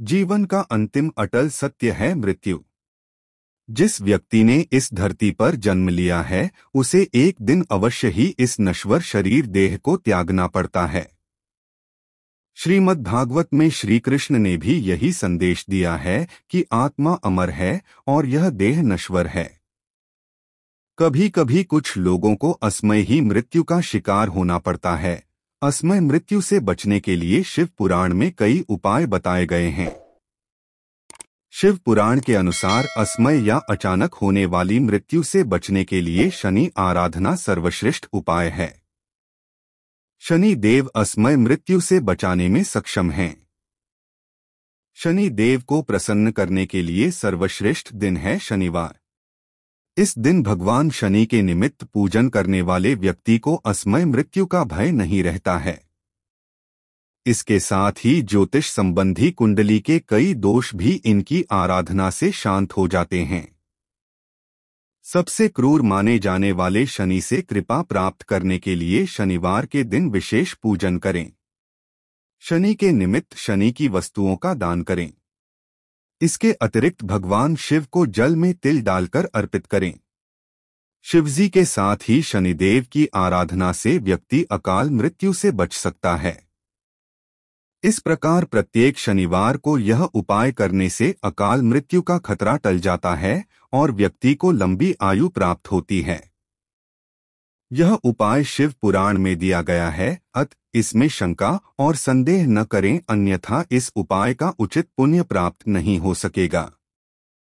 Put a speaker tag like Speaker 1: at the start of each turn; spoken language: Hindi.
Speaker 1: जीवन का अंतिम अटल सत्य है मृत्यु जिस व्यक्ति ने इस धरती पर जन्म लिया है उसे एक दिन अवश्य ही इस नश्वर शरीर देह को त्यागना पड़ता है श्रीमद् भागवत में श्री कृष्ण ने भी यही संदेश दिया है कि आत्मा अमर है और यह देह नश्वर है कभी कभी कुछ लोगों को असमय ही मृत्यु का शिकार होना पड़ता है असमय मृत्यु से बचने के लिए शिव पुराण में कई उपाय बताए गए हैं शिव पुराण के अनुसार असमय या अचानक होने वाली मृत्यु से बचने के लिए शनि आराधना सर्वश्रेष्ठ उपाय है शनि देव असमय मृत्यु से बचाने में सक्षम हैं। शनि देव को प्रसन्न करने के लिए सर्वश्रेष्ठ दिन है शनिवार इस दिन भगवान शनि के निमित्त पूजन करने वाले व्यक्ति को असमय मृत्यु का भय नहीं रहता है इसके साथ ही ज्योतिष संबंधी कुंडली के कई दोष भी इनकी आराधना से शांत हो जाते हैं सबसे क्रूर माने जाने वाले शनि से कृपा प्राप्त करने के लिए शनिवार के दिन विशेष पूजन करें शनि के निमित्त शनि की वस्तुओं का दान करें इसके अतिरिक्त भगवान शिव को जल में तिल डालकर अर्पित करें शिवजी के साथ ही शनिदेव की आराधना से व्यक्ति अकाल मृत्यु से बच सकता है इस प्रकार प्रत्येक शनिवार को यह उपाय करने से अकाल मृत्यु का खतरा टल जाता है और व्यक्ति को लंबी आयु प्राप्त होती है यह उपाय शिव पुराण में दिया गया है अत इसमें शंका और संदेह न करें अन्यथा इस उपाय का उचित पुण्य प्राप्त नहीं हो सकेगा